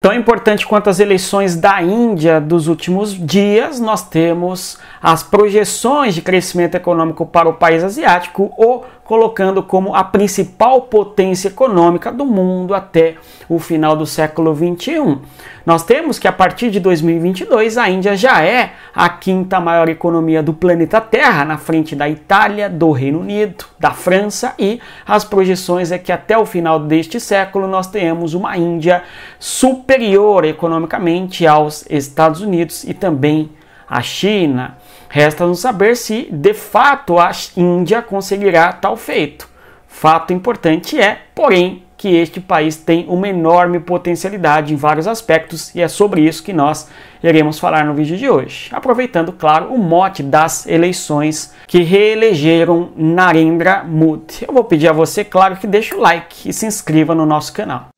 Tão importante quanto as eleições da Índia dos últimos dias, nós temos as projeções de crescimento econômico para o país asiático, o colocando como a principal potência econômica do mundo até o final do século 21. Nós temos que a partir de 2022 a Índia já é a quinta maior economia do planeta Terra, na frente da Itália, do Reino Unido, da França e as projeções é que até o final deste século nós tenhamos uma Índia superior economicamente aos Estados Unidos e também a China, resta-nos saber se de fato a Índia conseguirá tal feito. Fato importante é, porém, que este país tem uma enorme potencialidade em vários aspectos e é sobre isso que nós iremos falar no vídeo de hoje. Aproveitando, claro, o mote das eleições que reelegeram Narendra Modi. Eu vou pedir a você, claro, que deixe o like e se inscreva no nosso canal.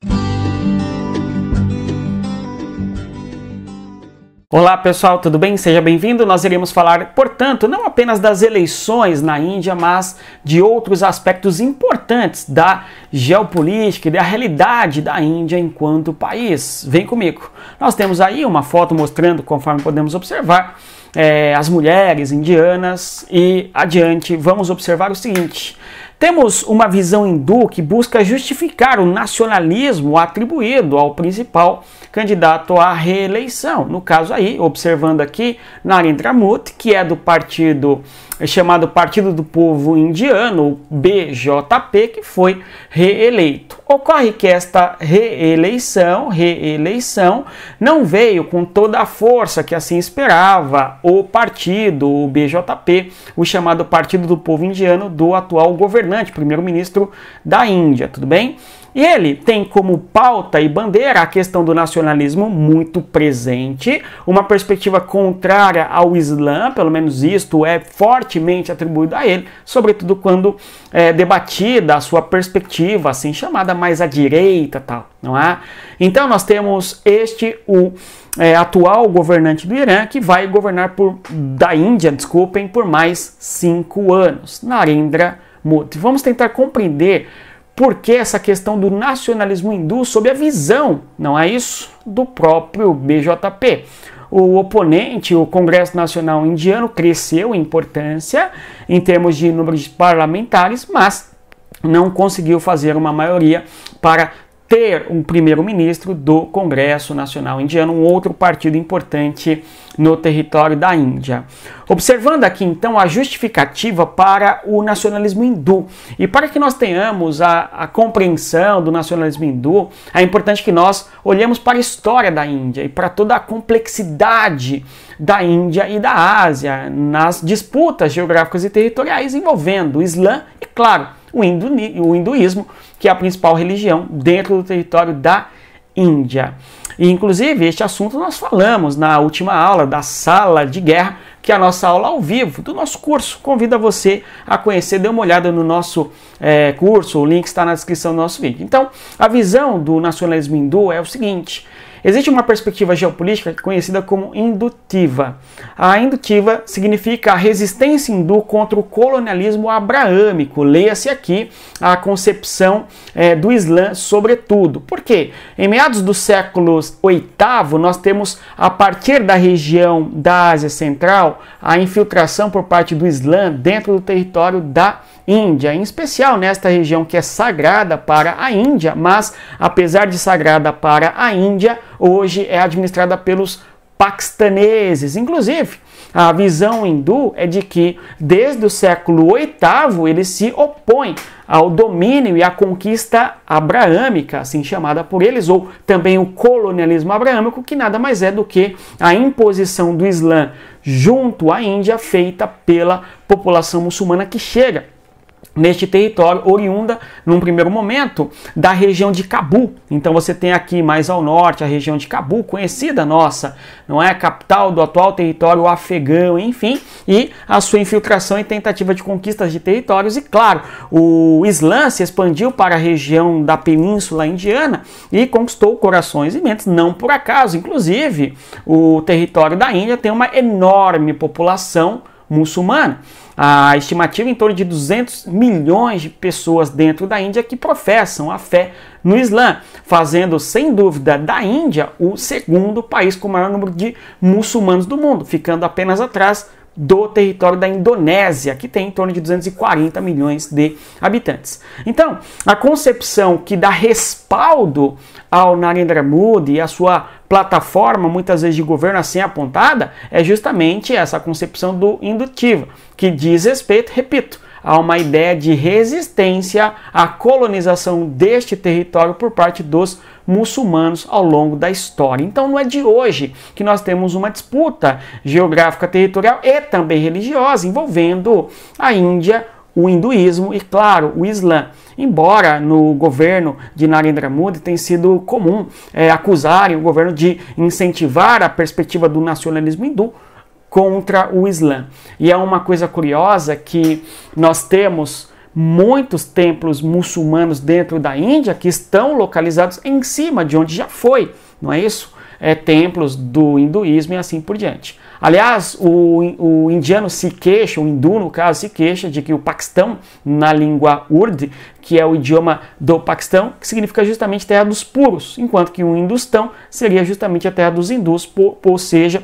Olá pessoal, tudo bem? Seja bem-vindo. Nós iremos falar, portanto, não apenas das eleições na Índia, mas de outros aspectos importantes da geopolítica e da realidade da Índia enquanto país. Vem comigo. Nós temos aí uma foto mostrando, conforme podemos observar, é, as mulheres indianas e adiante vamos observar o seguinte: temos uma visão hindu que busca justificar o nacionalismo atribuído ao principal candidato à reeleição. No caso aí, observando aqui Narendra Modi, que é do partido é chamado Partido do Povo Indiano, BJP, que foi reeleito. Ocorre que esta reeleição, reeleição, não veio com toda a força que assim esperava o partido, o BJP, o chamado Partido do Povo Indiano do atual governante, primeiro-ministro da Índia, tudo bem? E ele tem como pauta e bandeira a questão do nacionalismo muito presente, uma perspectiva contrária ao Islã, pelo menos isto é fortemente atribuído a ele, sobretudo quando é, debatida a sua perspectiva, assim chamada mais à direita, tal, não é? Então nós temos este o é, atual governante do Irã que vai governar por da Índia, desculpem, por mais cinco anos, Narendra Modi. Vamos tentar compreender por que essa questão do nacionalismo hindu sob a visão, não é isso, do próprio BJP? o oponente, o Congresso Nacional Indiano, cresceu em importância em termos de número de parlamentares, mas não conseguiu fazer uma maioria para ter um primeiro-ministro do Congresso Nacional Indiano, um outro partido importante no território da Índia. Observando aqui então a justificativa para o nacionalismo hindu e para que nós tenhamos a, a compreensão do nacionalismo hindu, é importante que nós olhemos para a história da Índia e para toda a complexidade da Índia e da Ásia nas disputas geográficas e territoriais envolvendo o Islã e, claro, o, o hinduísmo, que é a principal religião dentro do território da Índia. E, inclusive, este assunto nós falamos na última aula da sala de guerra, que é a nossa aula ao vivo do nosso curso. Convido você a conhecer, dê uma olhada no nosso é, curso, o link está na descrição do nosso vídeo. Então, a visão do nacionalismo hindu é o seguinte: Existe uma perspectiva geopolítica conhecida como indutiva. A indutiva significa a resistência hindu contra o colonialismo abraâmico. Leia-se aqui a concepção é, do Islã, sobretudo. Por quê? Em meados do século VIII, nós temos, a partir da região da Ásia Central, a infiltração por parte do Islã dentro do território da Índia, em especial nesta região que é sagrada para a Índia, mas apesar de sagrada para a Índia, hoje é administrada pelos paquistaneses. Inclusive, a visão hindu é de que desde o século VIII ele se opõe ao domínio e à conquista abraâmica, assim chamada por eles, ou também o colonialismo abraâmico, que nada mais é do que a imposição do Islã junto à Índia feita pela população muçulmana que chega neste território, oriunda, num primeiro momento, da região de Cabu. Então você tem aqui mais ao norte a região de Cabu, conhecida nossa, não é? Capital do atual território afegão, enfim, e a sua infiltração e tentativa de conquistas de territórios. E claro, o Islã se expandiu para a região da Península Indiana e conquistou corações e mentes, não por acaso. Inclusive, o território da Índia tem uma enorme população muçulmana. A estimativa é em torno de 200 milhões de pessoas dentro da Índia que professam a fé no Islã, fazendo sem dúvida da Índia o segundo país com o maior número de muçulmanos do mundo, ficando apenas atrás do território da Indonésia, que tem em torno de 240 milhões de habitantes. Então, a concepção que dá respaldo ao Narendra Modi e à sua plataforma, muitas vezes de governo assim apontada, é justamente essa concepção do indutivo, que diz respeito, repito, a uma ideia de resistência à colonização deste território por parte dos muçulmanos ao longo da história. Então não é de hoje que nós temos uma disputa geográfica, territorial e também religiosa envolvendo a Índia, o hinduísmo e, claro, o islã. Embora no governo de Narendra Modi tenha sido comum é, acusarem o governo de incentivar a perspectiva do nacionalismo hindu contra o islã. E é uma coisa curiosa que nós temos muitos templos muçulmanos dentro da Índia que estão localizados em cima de onde já foi, não é isso? é, templos do hinduísmo e assim por diante. Aliás, o, o indiano se queixa, o hindu no caso, se queixa de que o Paquistão, na língua Urdu, que é o idioma do Paquistão, que significa justamente terra dos puros, enquanto que o Hindustão seria justamente a terra dos hindus, ou seja,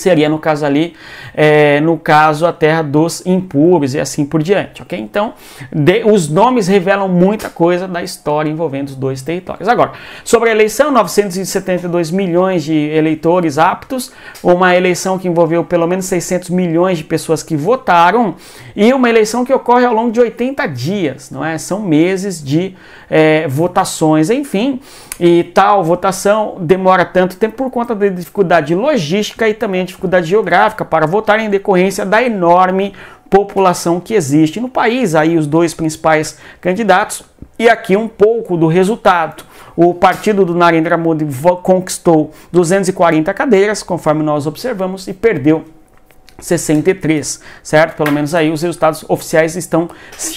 seria no caso ali, é, no caso a terra dos impuros e assim por diante, ok? Então, de, os nomes revelam muita coisa da história envolvendo os dois territórios. Agora, sobre a eleição, 972 milhões de eleitores aptos, uma eleição que envolveu pelo menos 600 milhões de pessoas que votaram e uma eleição que ocorre ao longo de 80 dias, não é? São meses de é, votações, enfim, e tal votação demora tanto tempo por conta da dificuldade logística e também dificuldade geográfica para votar em decorrência da enorme população que existe no país. Aí os dois principais candidatos e aqui um pouco do resultado. O partido do Narendra Modi conquistou 240 cadeiras, conforme nós observamos, e perdeu 63, certo? Pelo menos aí os resultados oficiais estão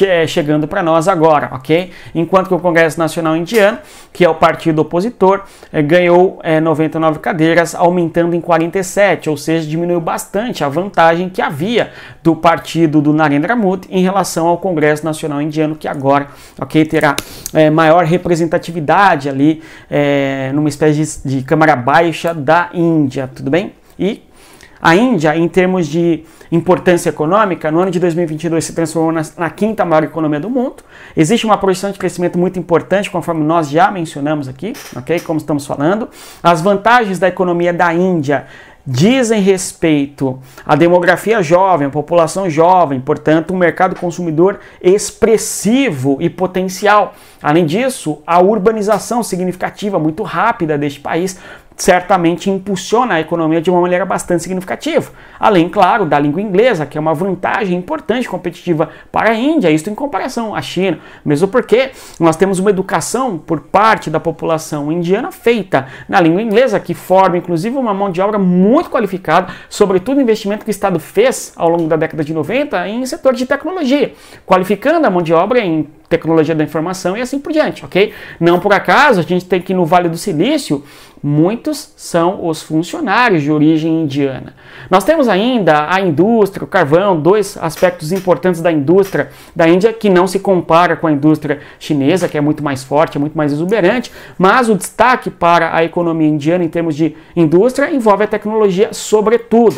é, chegando para nós agora, ok? Enquanto que o Congresso Nacional Indiano, que é o partido opositor, é, ganhou 99 é, cadeiras, aumentando em 47, ou seja, diminuiu bastante a vantagem que havia do partido do Narendra Modi em relação ao Congresso Nacional Indiano, que agora, ok, terá maior representatividade ali numa espécie de Câmara Baixa da Índia, tudo bem? E a Índia, em termos de importância econômica, no ano de 2022 se transformou na, na, quinta maior economia do mundo. Existe uma projeção de crescimento muito importante, conforme nós já mencionamos aqui, ok? Como estamos falando. As vantagens da economia da Índia dizem respeito à demografia jovem, à população jovem, portanto, um mercado consumidor expressivo e potencial. Além disso, a urbanização significativa, muito rápida deste país, certamente impulsiona a economia de uma maneira bastante significativa. Além, claro, da língua inglesa, que é uma vantagem importante competitiva para a Índia, isto em comparação à China, mesmo porque nós temos uma educação por parte da população indiana feita na língua inglesa, que forma inclusive uma mão de obra muito qualificada, sobretudo o investimento que o Estado fez ao longo da década de 90 em setor de tecnologia, qualificando a mão de obra em tecnologia da informação e assim por diante, ok? Não por acaso a gente tem que no Vale do Silício muitos são os funcionários de origem indiana. Nós temos ainda a indústria, o carvão, dois aspectos importantes da indústria da Índia que não se compara com a indústria chinesa, que é muito mais forte, é muito mais exuberante, mas o destaque para a economia indiana em termos de indústria envolve a tecnologia, sobretudo.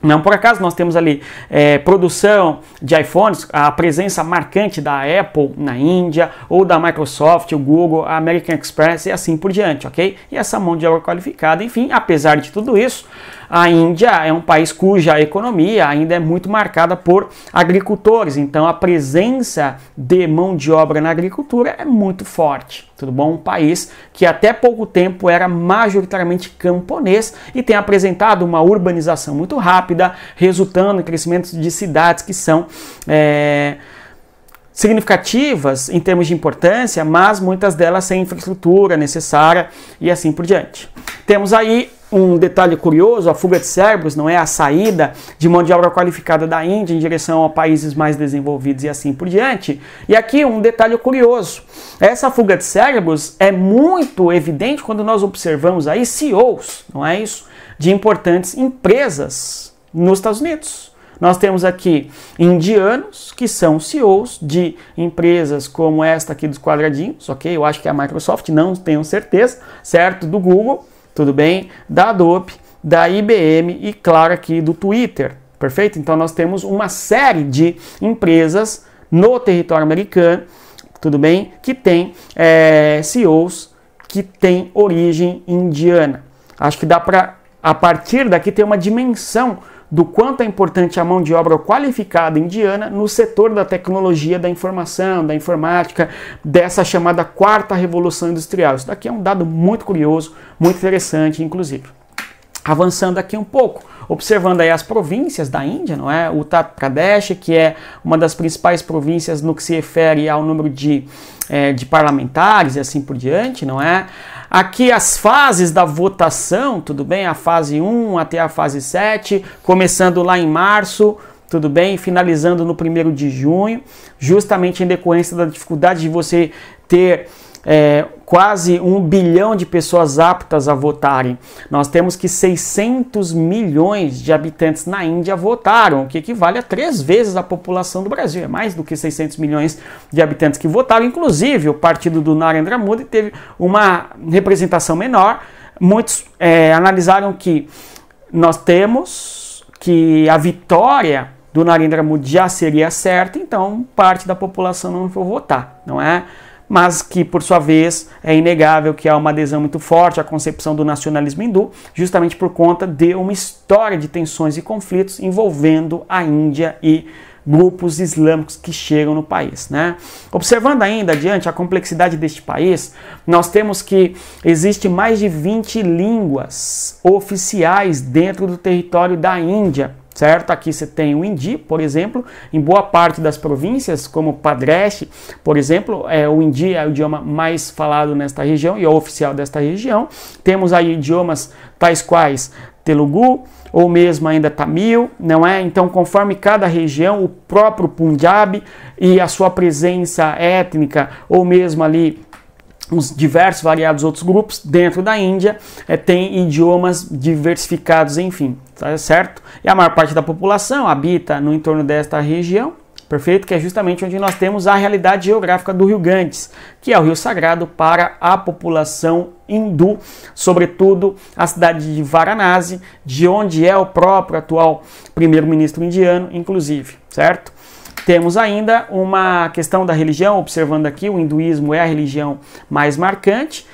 Não por acaso nós temos ali é, produção de iPhones, a presença marcante da Apple na Índia, ou da Microsoft, o Google, a American Express e assim por diante, ok? E essa mão de obra qualificada, enfim, apesar de tudo isso, a Índia é um país cuja economia ainda é muito marcada por agricultores, então a presença de mão de obra na agricultura é muito forte. Tudo bom? Um país que até pouco tempo era majoritariamente camponês e tem apresentado uma urbanização muito rápida, resultando em crescimento de cidades que são. É significativas em termos de importância, mas muitas delas sem infraestrutura necessária e assim por diante. Temos aí um detalhe curioso: a fuga de cérebros não é a saída de mão de obra qualificada da Índia em direção a países mais desenvolvidos e assim por diante. E aqui um detalhe curioso: essa fuga de cérebros é muito evidente quando nós observamos aí CEOs, não é isso? De importantes empresas nos Estados Unidos. Nós temos aqui indianos que são CEOs de empresas como esta aqui dos quadradinhos, ok? Eu acho que é a Microsoft, não tenho certeza, certo? Do Google tudo bem? Da Adobe, da IBM e, claro, aqui do Twitter, perfeito? Então nós temos uma série de empresas no território americano, tudo bem? Que tem é, CEOs que têm origem indiana. Acho que dá para, a partir daqui, ter uma dimensão do quanto é importante a mão de obra qualificada indiana no setor da tecnologia da informação, da informática, dessa chamada quarta revolução industrial. Isso daqui é um dado muito curioso, muito interessante, inclusive. Avançando aqui um pouco, observando aí as províncias da Índia, não é? Uttar Pradesh, que é uma das principais províncias no que se refere ao número de, é, de parlamentares e assim por diante, não é? Aqui as fases da votação, tudo bem? A fase 1 até a fase 7, começando lá em março, tudo bem? Finalizando no primeiro de junho, justamente em decorrência da dificuldade de você ter é, quase um bilhão de pessoas aptas a votarem. Nós temos que 600 milhões de habitantes na Índia votaram, o que equivale a três vezes a população do Brasil. É mais do que 600 milhões de habitantes que votaram. Inclusive, o partido do Narendra Modi teve uma representação menor. Muitos é, analisaram que nós temos que a vitória do Narendra Modi já seria certa, então parte da população não foi votar, não é? mas que, por sua vez, é inegável que há uma adesão muito forte à concepção do nacionalismo hindu, justamente por conta de uma história de tensões e conflitos envolvendo a Índia e grupos islâmicos que chegam no país. Né? Observando ainda adiante a complexidade deste país, nós temos que existe mais de 20 línguas oficiais dentro do território da Índia certo? Aqui você tem o Indi, por exemplo, em boa parte das províncias, como Padreche, por exemplo, é, o Indi é o idioma mais falado nesta região e é oficial desta região. Temos aí idiomas tais quais Telugu, ou mesmo ainda Tamil, não é? Então, conforme cada região, o próprio Punjab e a sua presença étnica, ou mesmo ali os diversos variados outros grupos dentro da Índia é, eh, tem idiomas diversificados, enfim, tá certo? E a maior parte da população habita no entorno desta região, perfeito? Que é justamente onde nós temos a realidade geográfica do Rio Ganges, que é o rio sagrado para a população hindu, sobretudo a cidade de Varanasi, de onde é o próprio atual primeiro-ministro indiano, inclusive, certo? Temos ainda uma questão da religião, observando aqui, o hinduísmo é a religião mais marcante.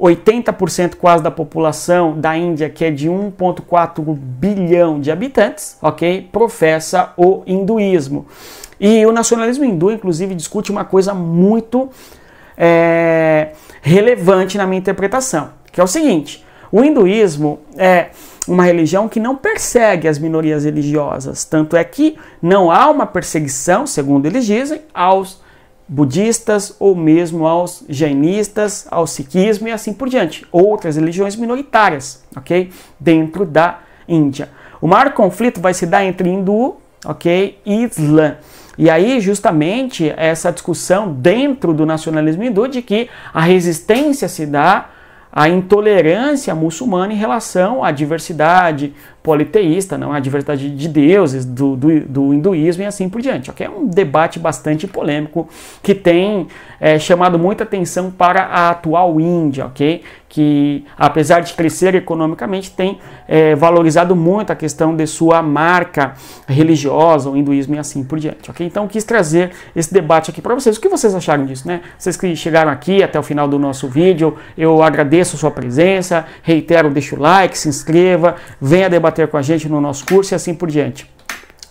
80% quase da população da Índia, que é de 1,4 bilhão de habitantes, ok? Professa o hinduísmo. E o nacionalismo hindu, inclusive, discute uma coisa muito é, relevante na minha interpretação, que é o seguinte: o hinduísmo é uma religião que não persegue as minorias religiosas, tanto é que não há uma perseguição, segundo eles dizem, aos budistas ou mesmo aos jainistas, ao sikhismo e assim por diante, outras religiões minoritárias, ok? Dentro da Índia. O maior conflito vai se dar entre hindu, ok, e islã. E aí, justamente, essa discussão dentro do nacionalismo hindu de que a resistência se dá a intolerância muçulmana em relação à diversidade, politeísta, não há diversidade de deuses, do, do, do, hinduísmo e assim por diante. Okay? É um debate bastante polêmico que tem é, chamado muita atenção para a atual Índia, ok? Que, apesar de crescer economicamente, tem é, valorizado muito a questão de sua marca religiosa, o hinduísmo e assim por diante, ok? Então, quis trazer esse debate aqui para vocês. O que vocês acharam disso, né? Vocês que chegaram aqui até o final do nosso vídeo, eu agradeço a sua presença, reitero, deixa o like, se inscreva, venha debater ter com a gente no nosso curso e assim por diante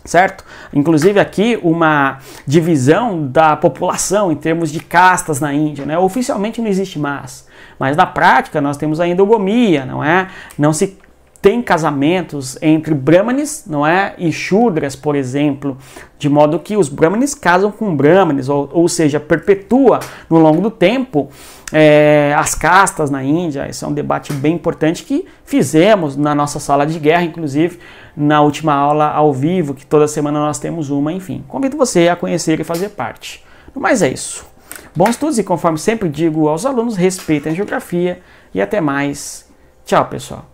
certo? Inclusive aqui uma divisão da população em termos de castas na Índia, né? Oficialmente não existe mais, mas na prática nós temos ainda ogomia, não é? Não se tem casamentos entre brahmanes, não é? E shudras, por exemplo, de modo que os brahmanes casam com brahmanes, ou, ou seja, perpetua no longo do tempo é, as castas na Índia. Esse é um debate bem importante que fizemos na nossa sala de guerra, inclusive na última aula ao vivo, que toda semana nós temos uma, enfim. Convido você a conhecer e fazer parte. Mas é isso. Bons estudos e conforme sempre digo aos alunos, respeitem a geografia e até mais. Tchau, pessoal.